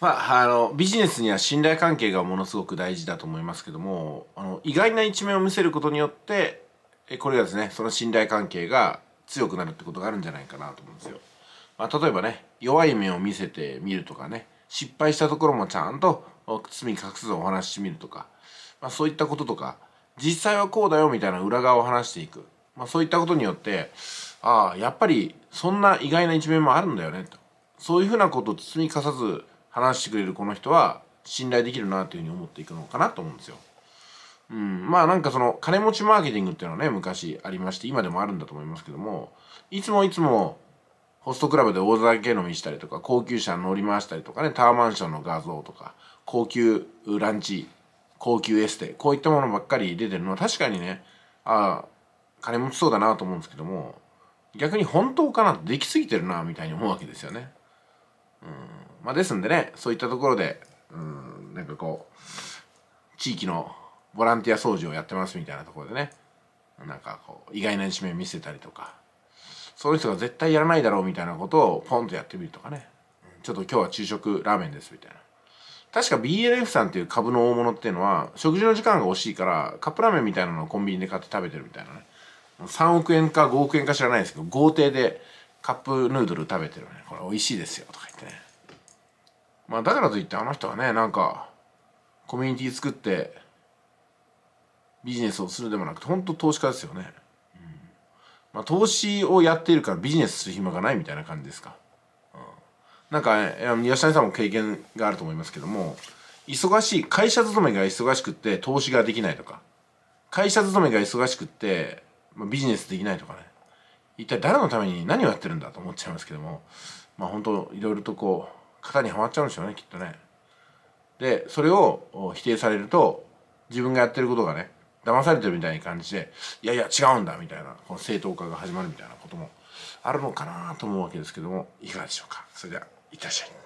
まあ、あのビジネスには信頼関係がものすごく大事だと思いますけどもあの意外な一面を見せることによってこれがですねその信頼関係が強くなるってことがあるんじゃないかなと思うんですよ。まあ、例えばね弱い面を見せてみるとかね失敗したところもちゃんと罪隠さずお話ししてみるとか、まあ、そういったこととか実際はこうだよみたいな裏側を話していく、まあ、そういったことによってああやっぱりそんな意外な一面もあるんだよねとそういうふうなことを包み隠さず話してくれるこの人は信頼できるなというふうに思っていくのかなと思うんですよ。うん、まあなんかその金持ちマーケティングっていうのはね昔ありまして今でもあるんだと思いますけどもいつもいつもホストクラブで大酒飲みしたりとか高級車乗り回したりとかねタワーマンションの画像とか高級ランチ高級エステこういったものばっかり出てるのは確かにねああ金持ちそうだなと思うんですけども逆に本当かなできすぎてるなみたいに思うわけですよね。うんまあ、ですんでねそういったところで、うん、なんかこう地域のボランティア掃除をやってますみたいなところでねなんかこう意外な一面見せたりとかそういう人が絶対やらないだろうみたいなことをポンとやってみるとかねちょっと今日は昼食ラーメンですみたいな確か BLF さんっていう株の大物っていうのは食事の時間が惜しいからカップラーメンみたいなのをコンビニで買って食べてるみたいなね3億円か5億円か知らないですけど豪邸でカップヌードル食べてるねこれ美味しいですよとか言ってねまあだからといってあの人はねなんかコミュニティ作ってビジネスをするでもなくて本当投資家ですよね、うんまあ、投資をやっているからビジネスする暇がないみたいな感じですか、うん、なんか、ね、吉谷さんも経験があると思いますけども忙しい会社勤めが忙しくって投資ができないとか会社勤めが忙しくって、まあ、ビジネスできないとかね一体誰のために何をやってるんだと思っちゃいますけどもまあ本当いろいろとこう型にはまっちゃうんでしょうねきっとね。でそれを否定されると自分がやってることがね騙されてるみたいな感じでいやいや違うんだみたいなこの正当化が始まるみたいなこともあるのかなと思うわけですけどもいかがでしょうかそれではいってらっしゃい。